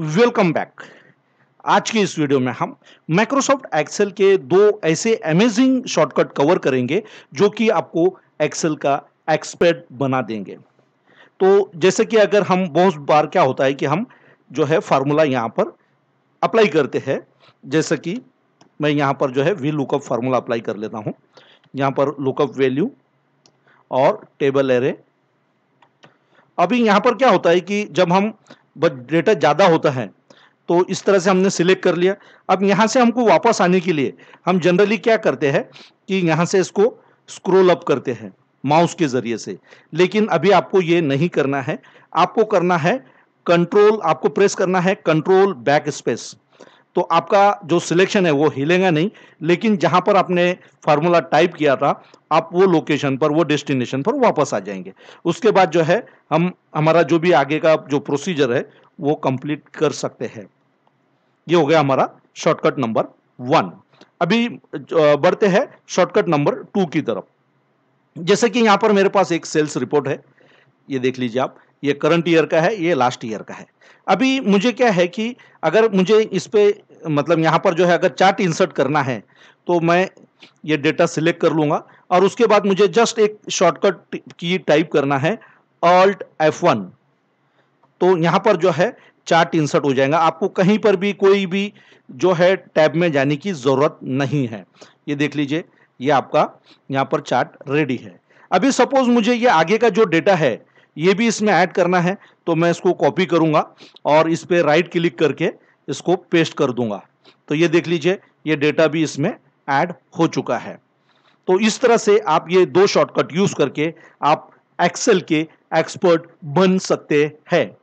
welcome back आज के इस वीडियो में हम माइक्रोसॉफ्ट एक्सेल के दो ऐसे अमेजिंग शॉर्टकट कवर करेंगे जो कि आपको एक्सेल का एक्सपर्ट बना देंगे तो जैसे कि अगर हम बहुत बार क्या होता है कि हम जो है फार्मूला यहाँ पर अप्लाई करते हैं जैसे कि मैं यहाँ पर जो है वी लुकअप फार्मूला अप्लाई कर लेता हूँ यहाँ पर लुकअप वैल्यू और टेबल एरे अभी यहाँ पर क्या होता है कि जब हम बट डेटा ज़्यादा होता है तो इस तरह से हमने सिलेक्ट कर लिया अब यहाँ से हमको वापस आने के लिए हम जनरली क्या करते हैं कि यहाँ से इसको स्क्रोल अप करते हैं माउस के ज़रिए से लेकिन अभी आपको ये नहीं करना है आपको करना है कंट्रोल आपको प्रेस करना है कंट्रोल बैक स्पेस तो आपका जो सिलेक्शन है वो हिलेगा नहीं लेकिन जहां पर आपने फार्मूला टाइप किया था आप वो लोकेशन पर वो डेस्टिनेशन पर वापस आ जाएंगे उसके बाद जो है हम हमारा जो भी आगे का जो प्रोसीजर है वो कंप्लीट कर सकते हैं ये हो गया हमारा शॉर्टकट नंबर वन अभी बढ़ते हैं शॉर्टकट नंबर टू की तरफ जैसे कि यहां पर मेरे पास एक सेल्स रिपोर्ट है ये देख लीजिए आप ये करंट ईयर का है ये लास्ट ईयर का है अभी मुझे क्या है कि अगर मुझे इस पर मतलब यहाँ पर जो है अगर चार्ट इंसर्ट करना है तो मैं ये डेटा सिलेक्ट कर लूँगा और उसके बाद मुझे जस्ट एक शॉर्टकट की टाइप करना है ऑल्ट एफ वन तो यहाँ पर जो है चार्ट इंसर्ट हो जाएगा आपको कहीं पर भी कोई भी जो है टैब में जाने की ज़रूरत नहीं है ये देख लीजिए ये आपका यहाँ पर चार्ट रेडी है अभी सपोज मुझे ये आगे का जो डेटा है ये भी इसमें ऐड करना है तो मैं इसको कॉपी करूँगा और इस पर राइट क्लिक करके इसको पेस्ट कर दूंगा तो ये देख लीजिए ये डेटा भी इसमें ऐड हो चुका है तो इस तरह से आप ये दो शॉर्टकट यूज करके आप एक्सेल के एक्सपर्ट बन सकते हैं